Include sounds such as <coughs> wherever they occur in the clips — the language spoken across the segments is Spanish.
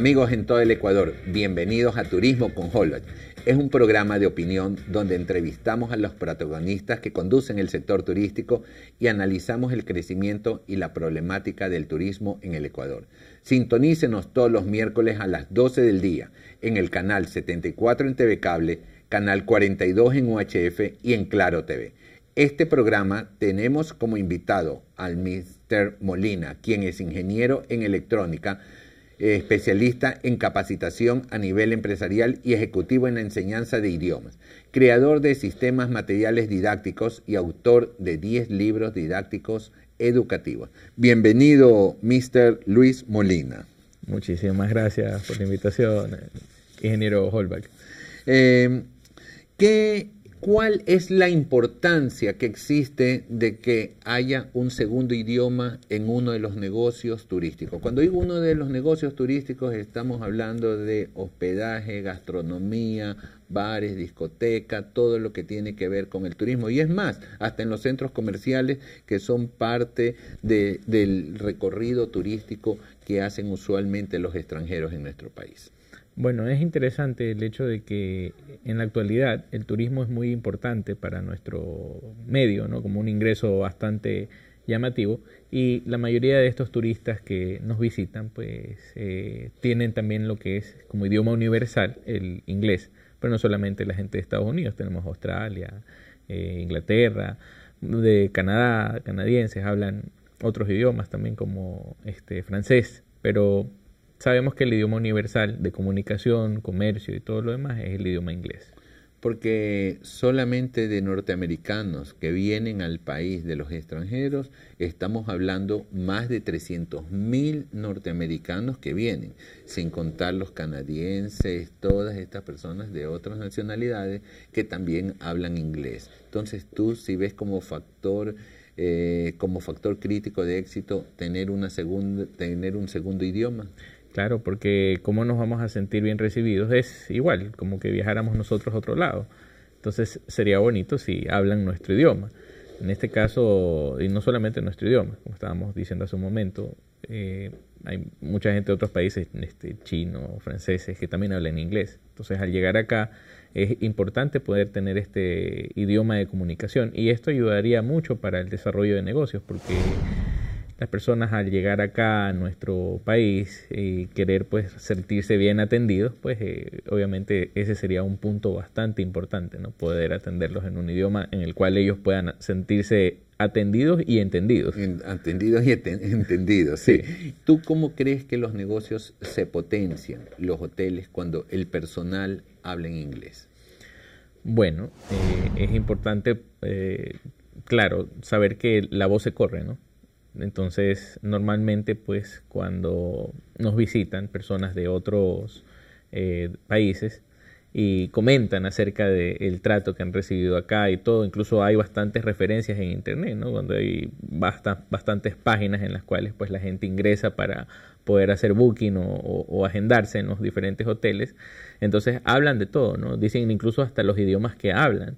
Amigos en todo el Ecuador, bienvenidos a Turismo con Holoch. Es un programa de opinión donde entrevistamos a los protagonistas que conducen el sector turístico y analizamos el crecimiento y la problemática del turismo en el Ecuador. Sintonícenos todos los miércoles a las 12 del día en el canal 74 en TV Cable, canal 42 en UHF y en Claro TV. Este programa tenemos como invitado al Mr. Molina, quien es ingeniero en electrónica eh, especialista en capacitación a nivel empresarial y ejecutivo en la enseñanza de idiomas, creador de sistemas materiales didácticos y autor de 10 libros didácticos educativos. Bienvenido, Mr. Luis Molina. Muchísimas gracias por la invitación, eh, ingeniero Holbach. Eh, ¿Qué ¿Cuál es la importancia que existe de que haya un segundo idioma en uno de los negocios turísticos? Cuando digo uno de los negocios turísticos estamos hablando de hospedaje, gastronomía, bares, discoteca, todo lo que tiene que ver con el turismo. Y es más, hasta en los centros comerciales que son parte del recorrido turístico que hacen usualmente los extranjeros en nuestro país. Bueno, es interesante el hecho de que en la actualidad el turismo es muy importante para nuestro medio, ¿no? Como un ingreso bastante llamativo y la mayoría de estos turistas que nos visitan pues eh, tienen también lo que es como idioma universal el inglés pero no solamente la gente de Estados Unidos tenemos Australia eh, Inglaterra de Canadá canadienses hablan otros idiomas también como este francés pero sabemos que el idioma universal de comunicación, comercio y todo lo demás es el idioma inglés. Porque solamente de norteamericanos que vienen al país de los extranjeros, estamos hablando más de 300.000 mil norteamericanos que vienen, sin contar los canadienses, todas estas personas de otras nacionalidades que también hablan inglés. Entonces tú si ves como factor... Eh, como factor crítico de éxito tener, una tener un segundo idioma. Claro, porque cómo nos vamos a sentir bien recibidos es igual, como que viajáramos nosotros a otro lado. Entonces sería bonito si hablan nuestro idioma. En este caso, y no solamente nuestro idioma, como estábamos diciendo hace un momento, eh, hay mucha gente de otros países, este, chinos, franceses, que también hablan inglés. Entonces, al llegar acá, es importante poder tener este idioma de comunicación y esto ayudaría mucho para el desarrollo de negocios, porque las personas al llegar acá a nuestro país y querer pues sentirse bien atendidos, pues eh, obviamente ese sería un punto bastante importante, ¿no? Poder atenderlos en un idioma en el cual ellos puedan sentirse atendidos y entendidos. Atendidos y entendidos, sí. ¿Tú cómo crees que los negocios se potencian, los hoteles, cuando el personal habla en inglés? Bueno, eh, es importante, eh, claro, saber que la voz se corre, ¿no? Entonces, normalmente, pues, cuando nos visitan personas de otros eh, países y comentan acerca del el trato que han recibido acá y todo, incluso hay bastantes referencias en Internet, ¿no? Cuando hay bastantes páginas en las cuales, pues, la gente ingresa para poder hacer booking o, agendarse en los diferentes hoteles. Entonces, hablan de todo, ¿no? Dicen incluso hasta los idiomas que hablan.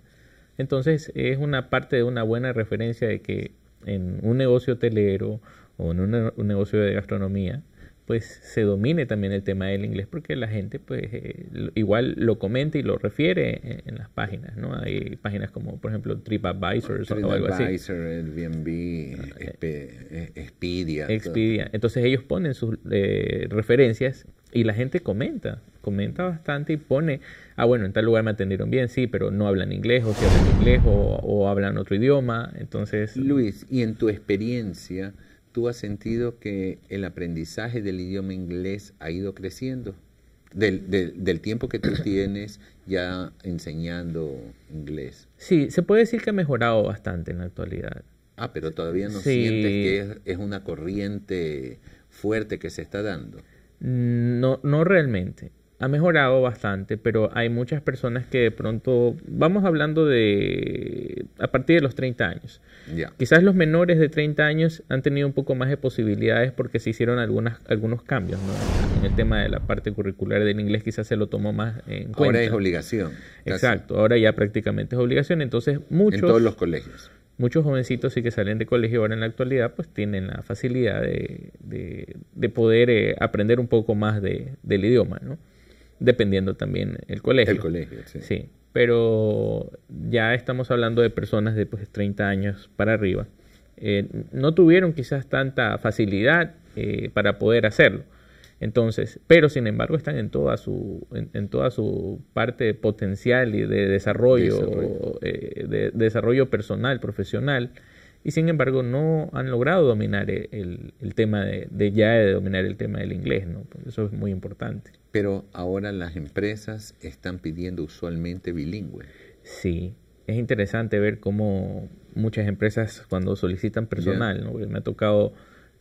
Entonces, es una parte de una buena referencia de que en un negocio hotelero o en un negocio de gastronomía, pues se domine también el tema del inglés porque la gente pues eh, igual lo comenta y lo refiere en, las páginas, ¿no? Hay páginas como por ejemplo TripAdvisor o algo así. TripAdvisor, Airbnb, Expedia. Expedia. Entonces ellos ponen sus eh, referencias y la gente comenta, comenta bastante y pone, ah, bueno, en tal lugar me atendieron bien, sí, pero no hablan inglés, o si hablan inglés, o, hablan otro idioma, entonces... Luis, y en tu experiencia, ¿tú has sentido que el aprendizaje del idioma inglés ha ido creciendo? Del, tiempo que tú <coughs> tienes ya enseñando inglés. Sí, se puede decir que ha mejorado bastante en la actualidad. Ah, pero todavía no sientes que es, es una corriente fuerte que se está dando. Mm, no, no realmente. Ha mejorado bastante, pero hay muchas personas que de pronto, vamos hablando de a partir de los 30 años. Quizás los menores de 30 años han tenido un poco más de posibilidades porque se hicieron algunas, algunos cambios en el tema de la parte curricular del inglés, quizás se lo tomó más en cuenta. Ahora es obligación. Exacto, ahora ya prácticamente es obligación. Entonces, muchos. En todos los colegios muchos jovencitos sí que salen de colegio ahora en la actualidad, pues tienen la facilidad de, poder eh, aprender un poco más del idioma, ¿no? Dependiendo también el colegio. El colegio, sí. Pero ya estamos hablando de personas de pues, 30 años para arriba. Eh, no tuvieron quizás tanta facilidad eh, para poder hacerlo. Entonces, pero sin embargo están en toda su, en, toda su parte potencial y de desarrollo, eh, de, desarrollo personal, profesional, y sin embargo no han logrado dominar eh, el, tema de, ya de dominar el tema del inglés, ¿no? Eso es muy importante. Pero ahora las empresas están pidiendo usualmente bilingüe. Sí, es interesante ver cómo muchas empresas cuando solicitan personal, ¿no? me ha tocado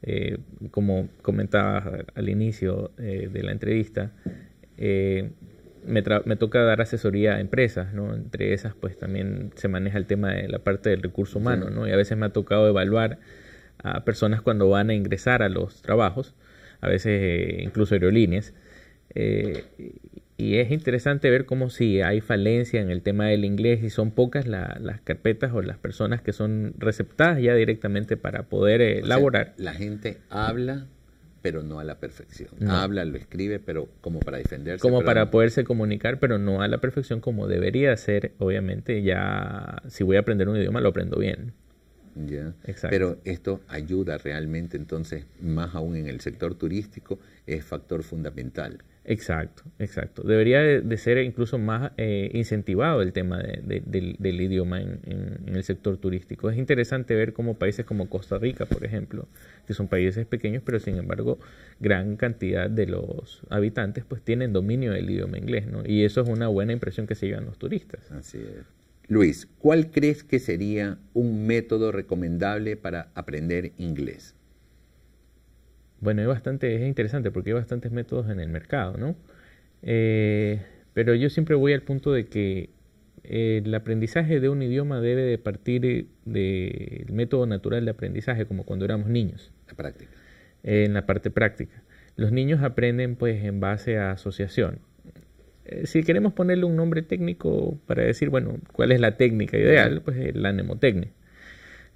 eh, como comentaba al inicio eh, de la entrevista, eh, me, toca dar asesoría a empresas, ¿no? Entre esas, pues también se maneja el tema de la parte del recurso humano, ¿no? Y a veces me ha tocado evaluar a personas cuando van a ingresar a los trabajos, a veces incluso aerolíneas y es interesante ver cómo si hay falencia en el tema del inglés y son pocas las carpetas o las personas que son receptadas ya directamente para poder elaborar. Eh, la gente habla pero no a la perfección. Habla, lo escribe, pero como para defenderse. Como para poderse comunicar, pero no a la perfección como debería ser. Obviamente ya, si voy a aprender un idioma, lo aprendo bien. Pero esto ayuda realmente entonces, más aún en el sector turístico, es factor fundamental. Exacto, exacto. Debería de, ser incluso más eh, incentivado el tema del, idioma en, el sector turístico. Es interesante ver cómo países como Costa Rica, por ejemplo, que son países pequeños, pero sin embargo gran cantidad de los habitantes pues tienen dominio del idioma inglés, ¿no? Y eso es una buena impresión que se llevan los turistas. Así es. Luis, ¿cuál crees que sería un método recomendable para aprender inglés? Bueno, bastante, es interesante porque hay bastantes métodos en el mercado, ¿no? Eh, pero yo siempre voy al punto de que eh, el aprendizaje de un idioma debe partir del método natural de aprendizaje, como cuando éramos niños. La práctica. en la parte práctica. Los niños aprenden pues en base a asociación. Eh, si queremos ponerle un nombre técnico para decir, bueno, cuál es la técnica ideal, pues la mnemotecnia.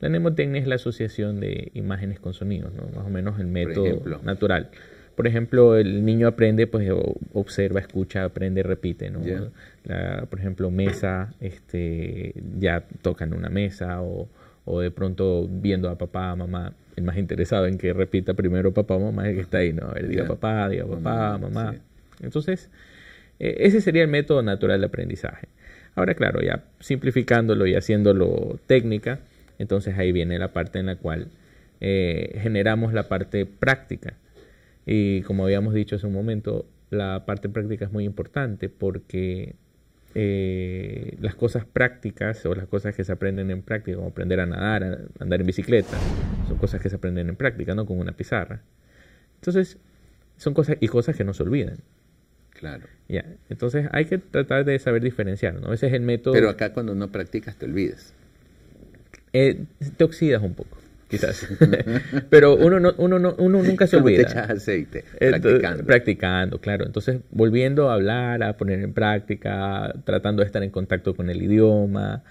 La mnemotecnia es la asociación de imágenes con sonidos, más o menos el método natural. Por ejemplo, el niño aprende, pues observa, escucha, aprende, repite, ¿no? por ejemplo, mesa, este, ya tocan una mesa o, o de pronto viendo a papá, mamá, el más interesado en que repita primero papá o mamá el que está ahí, ¿no? A diga papá, diga papá, mamá. Entonces, e, ese sería el método natural de aprendizaje. Ahora, claro, ya simplificándolo y haciéndolo técnica, entonces ahí viene la parte en la cual eh, generamos la parte práctica. Y como habíamos dicho hace un momento, la parte práctica es muy importante porque eh, las cosas prácticas o las cosas que se aprenden en práctica, como aprender a nadar, a andar en bicicleta, son cosas que se aprenden en práctica, no con una pizarra. Entonces, son cosas y cosas que no se olvidan. Claro. Ya. Entonces hay que tratar de saber diferenciar, ¿no? Ese es el método. Pero acá cuando no practicas te olvides eh, te oxidas un poco, quizás. <laughs> Pero uno, nunca se <laughs> olvida. Te aceite, <laughs> practicando. practicando, claro. Entonces, volviendo a hablar, a poner en práctica, tratando de estar en contacto con el idioma.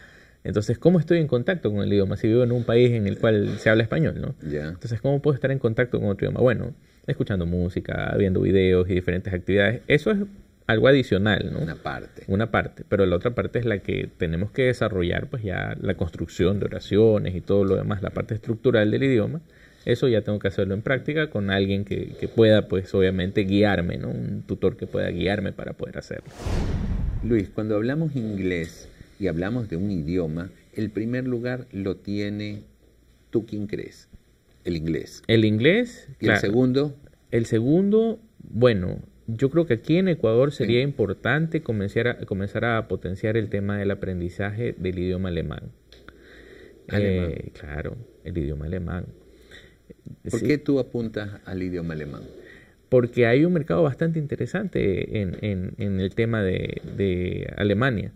Entonces, ¿cómo estoy en contacto con el idioma? Si vivo en un país en el cual se habla español, ¿no? Entonces, ¿cómo puedo estar en contacto con otro idioma? Bueno, escuchando música, viendo videos y diferentes actividades. Eso es algo adicional, ¿no? Una parte. Una parte, pero la otra parte es la que tenemos que desarrollar, pues ya la construcción de oraciones y todo lo demás, la parte estructural del idioma. Eso ya tengo que hacerlo en práctica con alguien que, pueda, pues obviamente, guiarme, ¿no? Un tutor que pueda guiarme para poder hacerlo. Luis, cuando hablamos inglés y hablamos de un idioma, el primer lugar lo tiene tú, ¿quién crees? El inglés. El inglés. ¿Y el segundo? El segundo, bueno, yo creo que aquí en Ecuador sería importante comenzar a, comenzar a potenciar el tema del aprendizaje del idioma alemán. Eh, claro, el idioma alemán. ¿Por qué tú apuntas al idioma alemán? Porque hay un mercado bastante interesante en, el tema de, Alemania.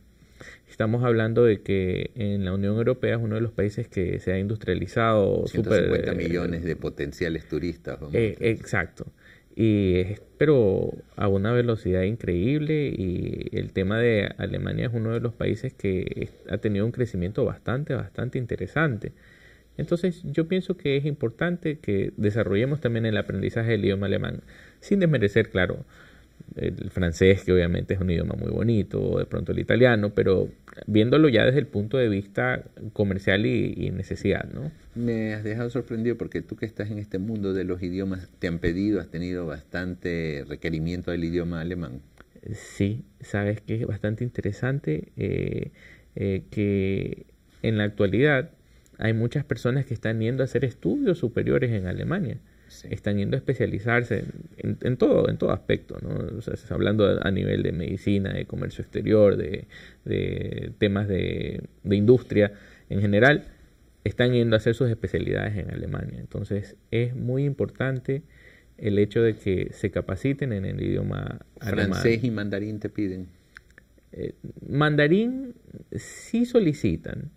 Estamos hablando de que en la Unión Europea es uno de los países que se ha industrializado. 150 super, millones de potenciales turistas. Eh, exacto y pero a una velocidad increíble y el tema de Alemania es uno de los países que ha tenido un crecimiento bastante, bastante interesante. Entonces yo pienso que es importante que desarrollemos también el aprendizaje del idioma alemán, sin desmerecer, claro, el francés, que obviamente es un idioma muy bonito, o de pronto el italiano, pero viéndolo ya desde el punto de vista comercial y, necesidad, ¿no? Me has dejado sorprendido porque tú que estás en este mundo de los idiomas, ¿te han pedido, has tenido bastante requerimiento del idioma alemán? Sí, sabes que es bastante interesante eh, eh, que en la actualidad hay muchas personas que están yendo a hacer estudios superiores en Alemania están yendo a especializarse en, todo, en todo aspecto, ¿no? hablando a, nivel de medicina, de comercio exterior, de, temas de, industria en general, están yendo a hacer sus especialidades en Alemania. Entonces es muy importante el hecho de que se capaciten en el idioma Francés y mandarín te piden. Eh, mandarín sí solicitan,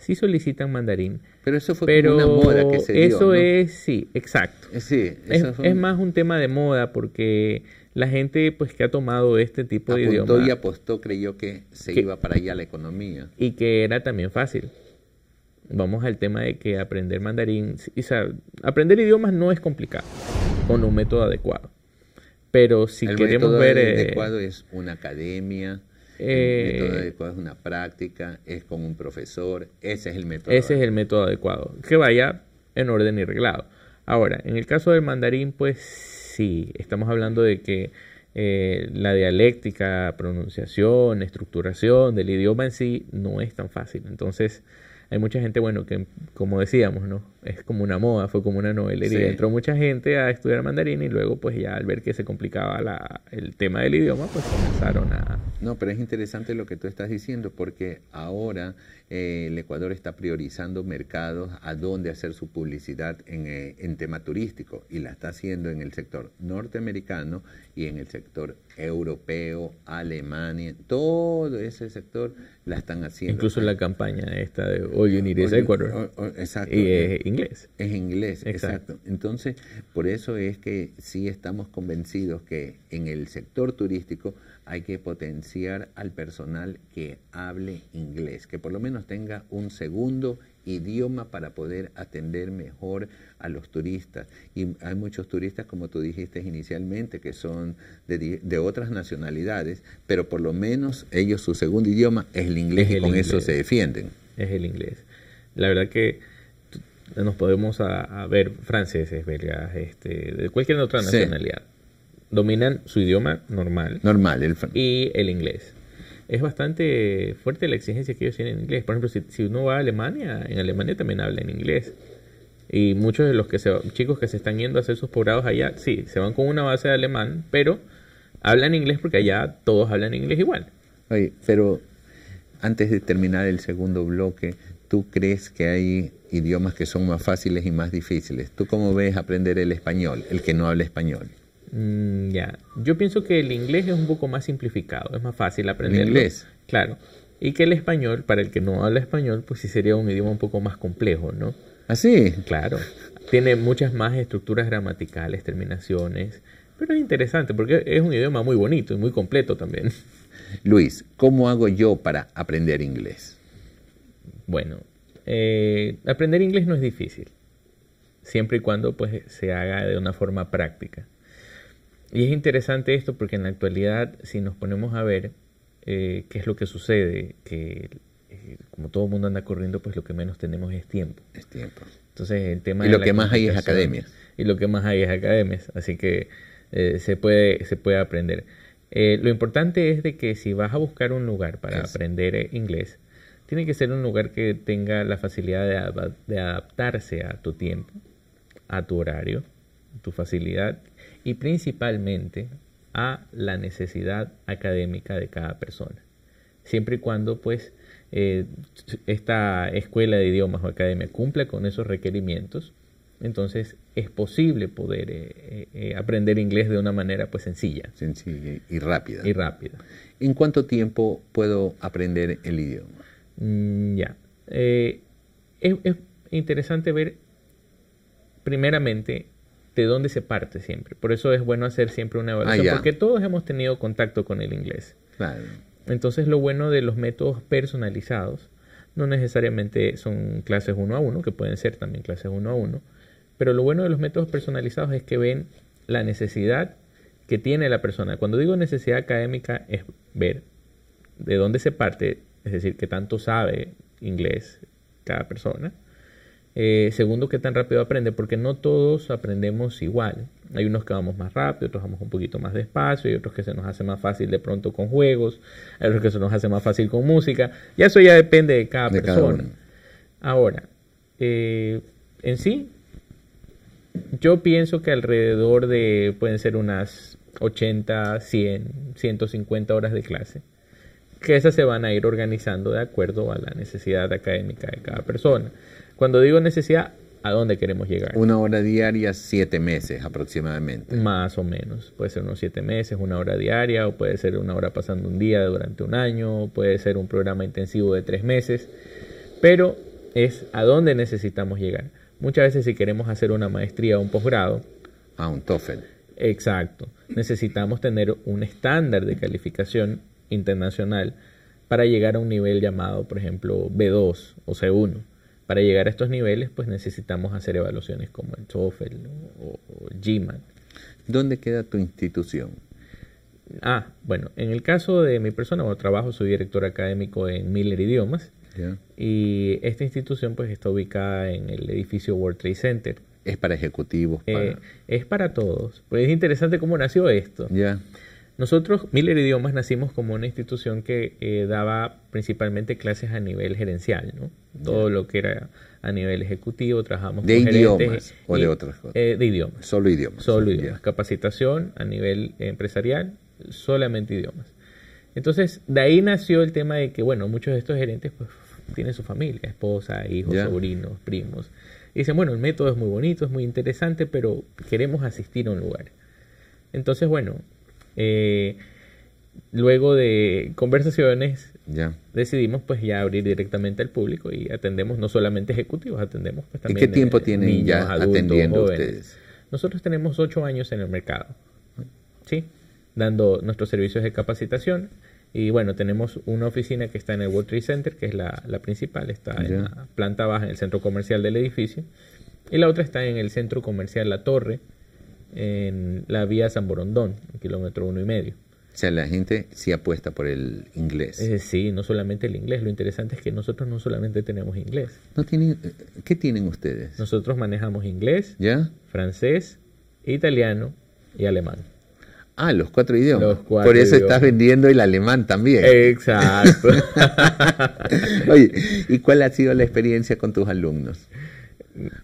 sí solicitan mandarín. Pero eso fue una moda que se dio, es, sí, exacto. Eh, sí, es, más un tema de moda porque la gente pues que ha tomado este tipo de de idioma... y apostó, creyó que se iba para allá la economía. Y que era también fácil. Vamos al tema de que aprender mandarín, o aprender idiomas no es complicado con un método adecuado. Pero si El queremos método ver... Eh, adecuado es una academia, el método eh, adecuado es una práctica, es con un profesor, ese es el método. Ese es el método adecuado, que vaya en orden y reglado. Ahora, en el caso del mandarín, pues sí, estamos hablando de que eh, la dialéctica, pronunciación, estructuración del idioma en sí no es tan fácil. Entonces, hay mucha gente, bueno, que como decíamos, ¿no? es como una moda, fue como una novela y Entró mucha gente a estudiar mandarín y luego pues ya al ver que se complicaba la, el tema del idioma, pues comenzaron a... No, pero es interesante lo que tú estás diciendo porque ahora eh, el Ecuador está priorizando mercados a dónde hacer su publicidad eh, en, tema turístico y la está haciendo en el sector norteamericano y en el sector europeo, Alemania, todo ese sector la están haciendo. Incluso la campaña esta de Hoy unir a Ecuador. Oh, oh, exacto inglés. Es inglés, exacto. Entonces, por eso es que sí estamos convencidos que en el sector turístico hay que potenciar al personal que hable inglés, que por lo menos tenga un segundo idioma para poder atender mejor a los turistas. Y hay muchos turistas, como tú dijiste inicialmente, que son de, de otras nacionalidades, pero por lo menos ellos su segundo idioma es el inglés y con eso se defienden. Es el inglés. La verdad que eh, nos podemos ver franceses, belgas, este, de cualquier otra nacionalidad. Dominan su idioma normal. Normal, el Y el inglés. Es bastante fuerte la exigencia que ellos tienen en inglés. Por ejemplo, si, si uno va a Alemania, en Alemania también hablan inglés. Y muchos de los que chicos que se están yendo a hacer sus poblados allá, sí, se van con una base de alemán, pero hablan inglés porque allá todos hablan inglés igual. Oye, pero antes de terminar el segundo bloque, tú crees que hay idiomas que son más fáciles y más difíciles. ¿Tú cómo ves aprender el español, el que no habla español? Mm, ya, yo pienso que el inglés es un poco más simplificado, es más fácil aprender. ¿El inglés? Claro. Y que el español, para el que no habla español, pues sí sería un idioma un poco más complejo, ¿no? Así. ¿Ah, sí? claro. Tiene muchas más estructuras gramaticales, terminaciones, pero es interesante porque es un idioma muy bonito y muy completo también. Luis, ¿cómo hago yo para aprender inglés? Bueno, eh, aprender inglés no es difícil, siempre y cuando pues, se haga de una forma práctica. Y es interesante esto porque en la actualidad, si nos ponemos a ver eh, qué es lo que sucede, que eh, como todo el mundo anda corriendo, pues lo que menos tenemos es tiempo. Es tiempo. Entonces el tema... Y lo que más hay es academias. Y lo que más hay es academias, así que se, puede, se puede aprender. lo importante es de que si vas a buscar un lugar para aprender inglés, tiene que ser un lugar que tenga la facilidad de, adaptarse a tu tiempo, a tu horario, a tu facilidad y principalmente a la necesidad académica de cada persona. Siempre y cuando pues eh, esta escuela de idiomas o academia cumpla con esos requerimientos, entonces es posible poder eh, eh, aprender inglés de una manera pues sencilla. Sencilla y rápida. Y rápida. ¿En cuánto tiempo puedo aprender el idioma? Mm, ya. Eh, es, interesante ver primeramente de dónde se parte siempre. Por eso es bueno hacer siempre una ah, evaluación, porque todos hemos tenido contacto con el inglés. Entonces lo bueno de los métodos personalizados no necesariamente son clases uno a uno, que pueden ser también clases uno a uno, pero lo bueno de los métodos personalizados es que ven la necesidad que tiene la persona. Cuando digo necesidad académica es ver de dónde se parte, es decir, que tanto sabe inglés cada persona. Eh, segundo, qué tan rápido aprende, porque no todos aprendemos igual. Hay unos que vamos más rápido, otros vamos un poquito más despacio, Hay otros que se nos hace más fácil de pronto con juegos, hay otros que se nos hace más fácil con música, y eso ya depende de cada persona. Ahora, eh, en sí, yo pienso que alrededor de, pueden ser unas 80, 100, 150 horas de clase que esas se van a ir organizando de acuerdo a la necesidad académica de cada persona. Cuando digo necesidad, ¿a dónde queremos llegar? Una hora diaria, siete meses aproximadamente. Más o menos. Puede ser unos siete meses, una hora diaria, o puede ser una hora pasando un día durante un año, o puede ser un programa intensivo de tres meses. Pero es a dónde necesitamos llegar. Muchas veces si queremos hacer una maestría o un posgrado. A un TOEFL. Exacto. Necesitamos tener un estándar de calificación internacional para llegar a un nivel llamado, por ejemplo, B2 o C1. Para llegar a estos niveles, pues necesitamos hacer evaluaciones como el TOEFL o, GMAT. ¿Dónde queda tu institución? Ah, bueno, en el caso de mi persona, o trabajo, soy director académico en Miller Idiomas. Y esta institución pues está ubicada en el edificio World Trade Center. ¿Es para ejecutivos? Eh, es para todos. Pues es interesante cómo nació esto. Ya. Nosotros, Miller Idiomas, nacimos como una institución que eh, daba principalmente clases a nivel gerencial, ¿no? Todo lo que era a nivel ejecutivo, trabajamos de idiomas o de otras cosas. Eh, de idiomas. Solo idiomas. Solo idiomas. Capacitación a nivel empresarial, solamente idiomas. Entonces, de ahí nació el tema de que, bueno, muchos de estos gerentes pues tienen su familia, esposa, hijos, sobrinos, primos. Y dicen, bueno, el método es muy bonito, es muy interesante, pero queremos asistir a un lugar. Entonces, bueno, eh, luego de conversaciones decidimos pues ya abrir directamente al público y atendemos no solamente ejecutivos, atendemos pues también ¿Y qué tiempo eh, tienen ya atendiendo ustedes? Nosotros tenemos ocho años en el mercado, ¿sí? Dando nuestros servicios de capacitación y bueno, tenemos una oficina que está en el World Trade Center, que es la, principal, está en la planta baja, en el centro comercial del edificio y la otra está en el centro comercial La Torre, en la vía San Borondón, kilómetro uno y medio. O sea, la gente sí apuesta por el inglés. Eh, sí, no solamente el inglés. Lo interesante es que nosotros no solamente tenemos inglés. No tienen, eh, ¿Qué tienen ustedes? Nosotros manejamos inglés, francés, italiano y alemán. Ah, los cuatro idiomas. Por eso estás vendiendo el alemán también. Exacto. <laughs> Oye, ¿y cuál ha sido la experiencia con tus alumnos?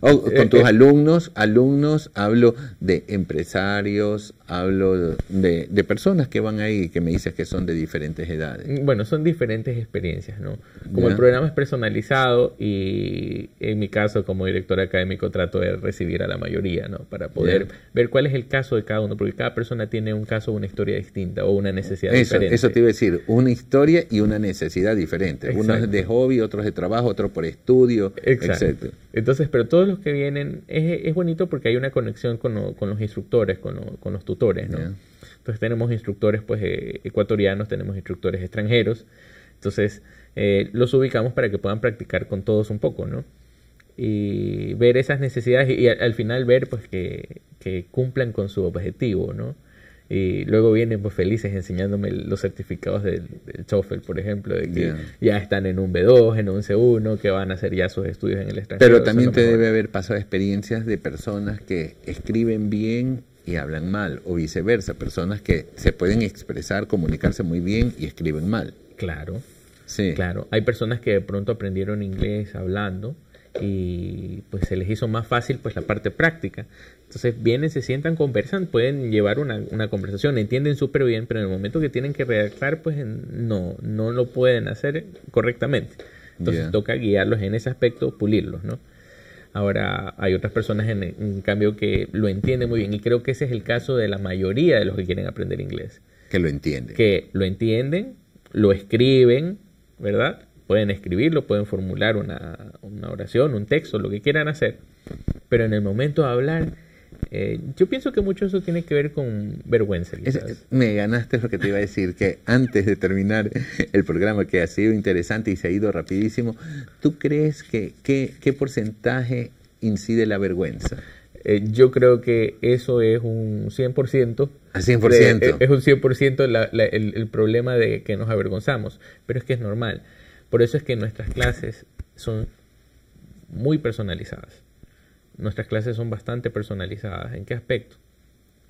Oh, eh, con tus eh, alumnos, alumnos, hablo de empresarios, hablo de, personas que van ahí y que me dices que son de diferentes edades. Mm, bueno, son diferentes experiencias, ¿no? Como el programa es personalizado y en mi caso como director académico trato de recibir a la mayoría, ¿no? Para poder ver cuál es el caso de cada uno, porque cada persona tiene un caso, una historia distinta o una necesidad diferente. Eso te iba a decir, una historia y una necesidad diferente. Uno Unos de hobby, otros de trabajo, otros por estudio, etc. Etcétera. Entonces, pero todos los que vienen, es, bonito porque hay una conexión con, los instructores, con, los tutores, ¿no? Entonces tenemos instructores pues eh, ecuatorianos, tenemos instructores extranjeros, entonces eh, los ubicamos para que puedan practicar con todos un poco, ¿no? Y ver esas necesidades y, al, final ver pues que, que cumplan con su objetivo, ¿no? y luego vienen pues felices enseñándome los certificados del, chofer por ejemplo, de que ya están en un B2, en un C1, que van a hacer ya sus estudios en el extranjero. Pero también te debe haber pasado experiencias de personas que escriben bien y hablan mal, o viceversa, personas que se pueden expresar, comunicarse muy bien y escriben mal. Claro. Sí. Claro. Hay personas que de pronto aprendieron inglés hablando y pues se les hizo más fácil pues la parte práctica. Entonces vienen, se sientan, conversan, pueden llevar una, una conversación, entienden súper bien, pero en el momento que tienen que redactar pues no, no lo pueden hacer correctamente. Entonces toca guiarlos en ese aspecto, pulirlos, ¿no? Ahora hay otras personas en, cambio que lo entienden muy bien y creo que ese es el caso de la mayoría de los que quieren aprender inglés. Que lo entienden. Que lo entienden, lo escriben, ¿verdad? Pueden escribirlo, pueden formular una, oración, un texto, lo que quieran hacer. Pero en el momento de hablar, eh, yo pienso que mucho eso tiene que ver con vergüenza. me ganaste lo que te iba a decir, que antes de terminar el programa, que ha sido interesante y se ha ido rapidísimo, ¿tú crees que qué, porcentaje incide la vergüenza? Eh, yo creo que eso es un 100%. A 100%. Eh, es, un 100% el problema de que nos avergonzamos, pero es que es normal. Por eso es que nuestras clases son muy personalizadas. Nuestras clases son bastante personalizadas. ¿En qué aspecto?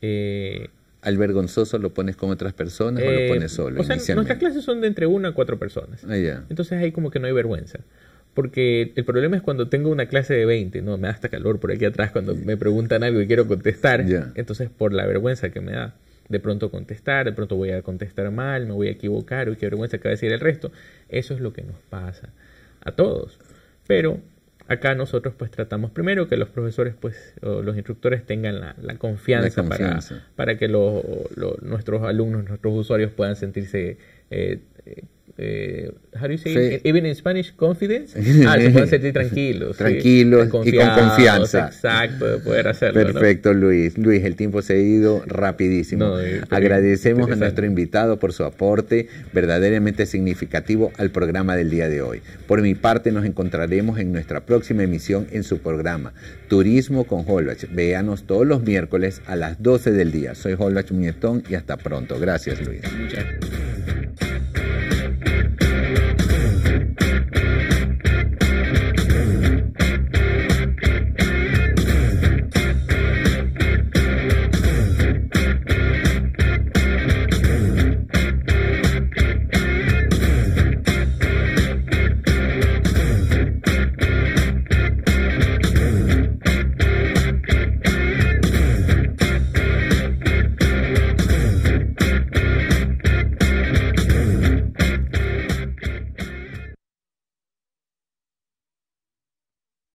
Eh, ¿Al vergonzoso lo pones con otras personas o lo eh, pones solo? O nuestras clases son de entre una a cuatro personas. Ah, Entonces ahí como que no hay vergüenza. Porque el problema es cuando tengo una clase de 20, no, me da hasta calor por aquí atrás cuando me preguntan algo y quiero contestar. Entonces por la vergüenza que me da de pronto contestar, de pronto voy a contestar mal, me voy a equivocar, uy, qué vergüenza que va a decir el resto. Eso es lo que nos pasa a todos. Pero acá nosotros pues tratamos primero que los profesores pues o los instructores tengan la, confianza, Para, que los, nuestros alumnos, nuestros usuarios puedan sentirse eh, ¿Cómo eh, eh, how do you say even in Spanish confidence ah se puede sentir tranquilos tranquilos y con confianza exacto poder hacerlo perfecto Luis Luis el tiempo se ha ido rapidísimo eh, agradecemos a nuestro invitado por su aporte verdaderamente significativo al programa del día de hoy por mi parte nos encontraremos en nuestra próxima emisión en su programa Turismo con Holbach véanos todos los miércoles a las 12 del día soy Holbach Muñetón y hasta pronto gracias Luis Muchas.